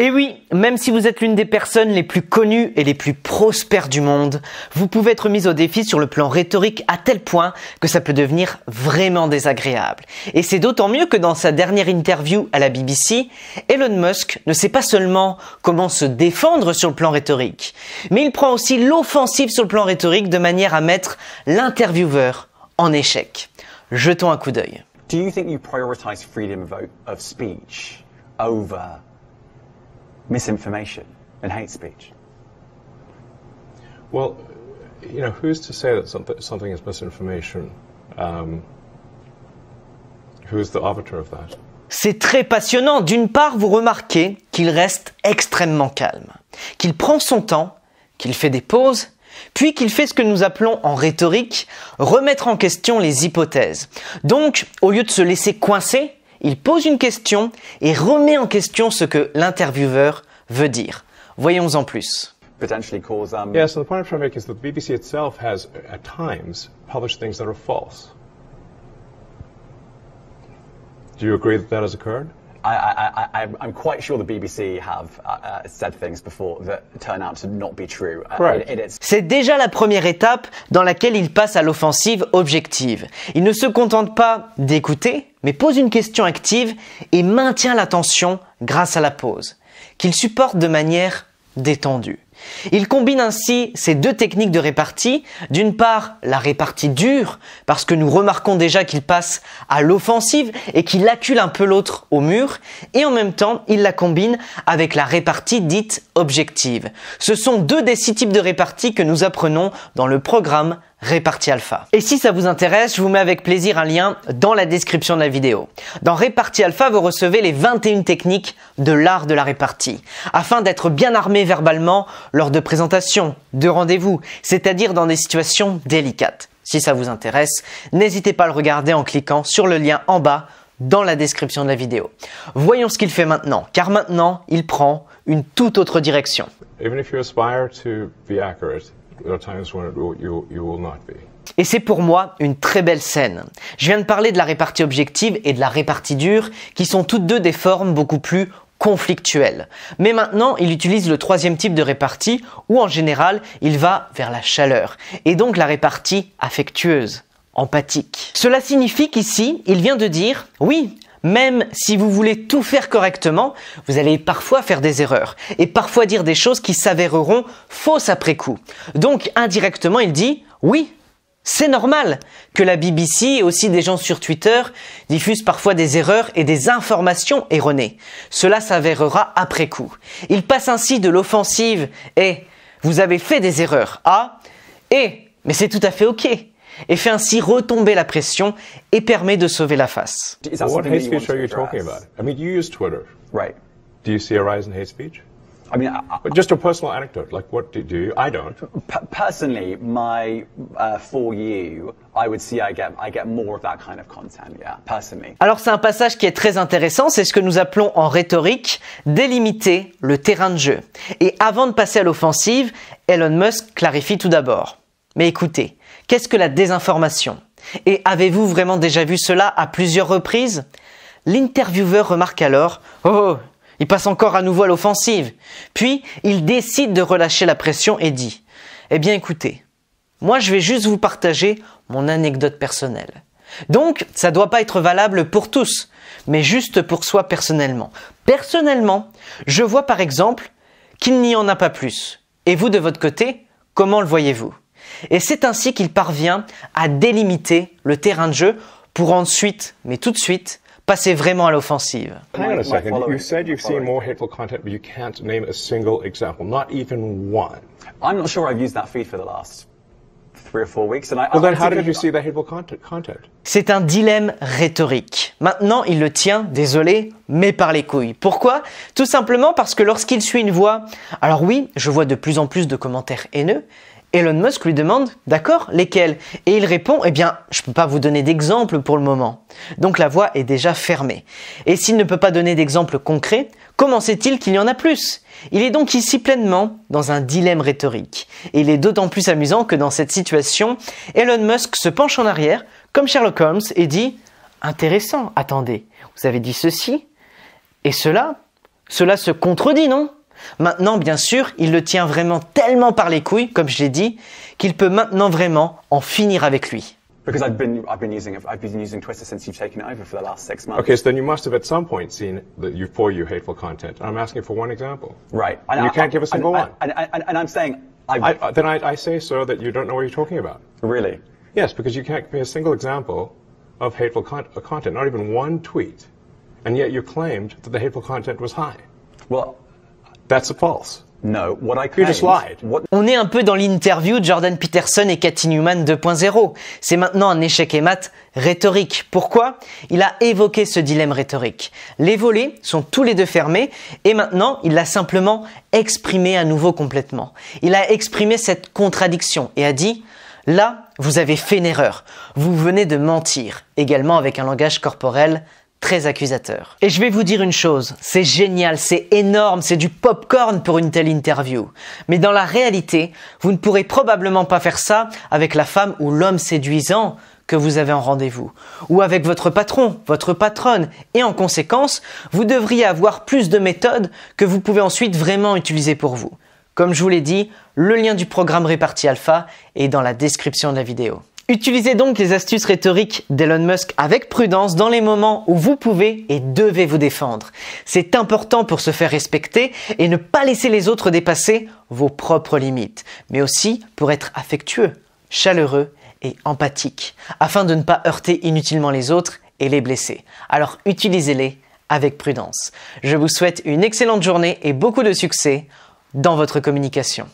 Et eh oui, même si vous êtes l'une des personnes les plus connues et les plus prospères du monde, vous pouvez être mis au défi sur le plan rhétorique à tel point que ça peut devenir vraiment désagréable. Et c'est d'autant mieux que dans sa dernière interview à la BBC, Elon Musk ne sait pas seulement comment se défendre sur le plan rhétorique, mais il prend aussi l'offensive sur le plan rhétorique de manière à mettre l'intervieweur en échec. Jetons un coup d'œil. Do you think you prioritize freedom of speech over c'est très passionnant. D'une part, vous remarquez qu'il reste extrêmement calme, qu'il prend son temps, qu'il fait des pauses, puis qu'il fait ce que nous appelons en rhétorique remettre en question les hypothèses. Donc, au lieu de se laisser coincer, il pose une question et remet en question ce que l'intervieweur veut dire. Voyons en plus. potentially cause. Um... Yeah, so the point I'm trying to make is that the BBC itself has, at times, published things that are false. Do you agree that that has occurred? C'est déjà la première étape dans laquelle il passe à l'offensive objective. Il ne se contente pas d'écouter, mais pose une question active et maintient l'attention grâce à la pause, qu'il supporte de manière détendue. Il combine ainsi ces deux techniques de répartie, d'une part la répartie dure, parce que nous remarquons déjà qu'il passe à l'offensive et qu'il accule un peu l'autre au mur, et en même temps il la combine avec la répartie dite objective. Ce sont deux des six types de répartie que nous apprenons dans le programme Répartie Alpha. Et si ça vous intéresse, je vous mets avec plaisir un lien dans la description de la vidéo. Dans Répartie Alpha, vous recevez les 21 techniques de l'art de la répartie. Afin d'être bien armé verbalement, lors de présentations, de rendez-vous, c'est-à-dire dans des situations délicates. Si ça vous intéresse, n'hésitez pas à le regarder en cliquant sur le lien en bas dans la description de la vidéo. Voyons ce qu'il fait maintenant, car maintenant, il prend une toute autre direction. Et c'est pour moi une très belle scène. Je viens de parler de la répartie objective et de la répartie dure, qui sont toutes deux des formes beaucoup plus Conflictuel. Mais maintenant, il utilise le troisième type de répartie où en général, il va vers la chaleur et donc la répartie affectueuse, empathique. Cela signifie qu'ici, il vient de dire oui, même si vous voulez tout faire correctement, vous allez parfois faire des erreurs et parfois dire des choses qui s'avéreront fausses après coup. Donc indirectement, il dit oui, c'est normal que la BBC et aussi des gens sur Twitter diffusent parfois des erreurs et des informations erronées. Cela s'avérera après coup. Il passe ainsi de l'offensive et vous avez fait des erreurs à et mais c'est tout à fait ok et fait ainsi retomber la pression et permet de sauver la face anecdote. Alors c'est un passage qui est très intéressant. C'est ce que nous appelons en rhétorique délimiter le terrain de jeu. Et avant de passer à l'offensive, Elon Musk clarifie tout d'abord. Mais écoutez, qu'est-ce que la désinformation Et avez-vous vraiment déjà vu cela à plusieurs reprises L'intervieweur remarque alors Oh, oh il passe encore à nouveau à l'offensive. Puis, il décide de relâcher la pression et dit, Eh bien écoutez, moi je vais juste vous partager mon anecdote personnelle. Donc, ça ne doit pas être valable pour tous, mais juste pour soi personnellement. Personnellement, je vois par exemple qu'il n'y en a pas plus. Et vous, de votre côté, comment le voyez-vous Et c'est ainsi qu'il parvient à délimiter le terrain de jeu pour ensuite, mais tout de suite, passer vraiment à l'offensive. c'est un dilemme rhétorique. Maintenant, il le tient, désolé, mais par les couilles. Pourquoi Tout simplement parce que lorsqu'il suit une voix, alors oui, je vois de plus en plus de commentaires haineux, Elon Musk lui demande D'accord, lesquels Et il répond Eh bien, je ne peux pas vous donner d'exemple pour le moment. Donc la voie est déjà fermée. Et s'il ne peut pas donner d'exemple concret, comment sait-il qu'il y en a plus Il est donc ici pleinement dans un dilemme rhétorique. Et il est d'autant plus amusant que dans cette situation, Elon Musk se penche en arrière, comme Sherlock Holmes, et dit Intéressant, attendez, vous avez dit ceci et cela Cela se contredit, non Maintenant, bien sûr, il le tient vraiment tellement par les couilles, comme je l'ai dit, qu'il peut maintenant vraiment en finir avec lui. Because I've been I've been using I've been using Twitter since you've taken over for the last six months. Okay, so then you must have at some point seen the you for you hateful content. I'm asking for one example. Right. And, you can't give a single one. And, and, I'm saying I, then I, I say so that you don't know what you're talking about. Really? Yes, because you can't give me a single example of hateful con uh, content, not even one tweet, and yet you claimed that the hateful content was high. Well, That's On est un peu dans l'interview Jordan Peterson et Cathy Newman 2.0. C'est maintenant un échec et mat rhétorique. Pourquoi Il a évoqué ce dilemme rhétorique. Les volets sont tous les deux fermés et maintenant il l'a simplement exprimé à nouveau complètement. Il a exprimé cette contradiction et a dit Là, vous avez fait une erreur. Vous venez de mentir, également avec un langage corporel très accusateur. Et je vais vous dire une chose, c'est génial, c'est énorme, c'est du popcorn pour une telle interview. Mais dans la réalité, vous ne pourrez probablement pas faire ça avec la femme ou l'homme séduisant que vous avez en rendez-vous, ou avec votre patron, votre patronne, et en conséquence, vous devriez avoir plus de méthodes que vous pouvez ensuite vraiment utiliser pour vous. Comme je vous l'ai dit, le lien du programme Réparti Alpha est dans la description de la vidéo. Utilisez donc les astuces rhétoriques d'Elon Musk avec prudence dans les moments où vous pouvez et devez vous défendre. C'est important pour se faire respecter et ne pas laisser les autres dépasser vos propres limites, mais aussi pour être affectueux, chaleureux et empathique, afin de ne pas heurter inutilement les autres et les blesser. Alors utilisez-les avec prudence. Je vous souhaite une excellente journée et beaucoup de succès dans votre communication.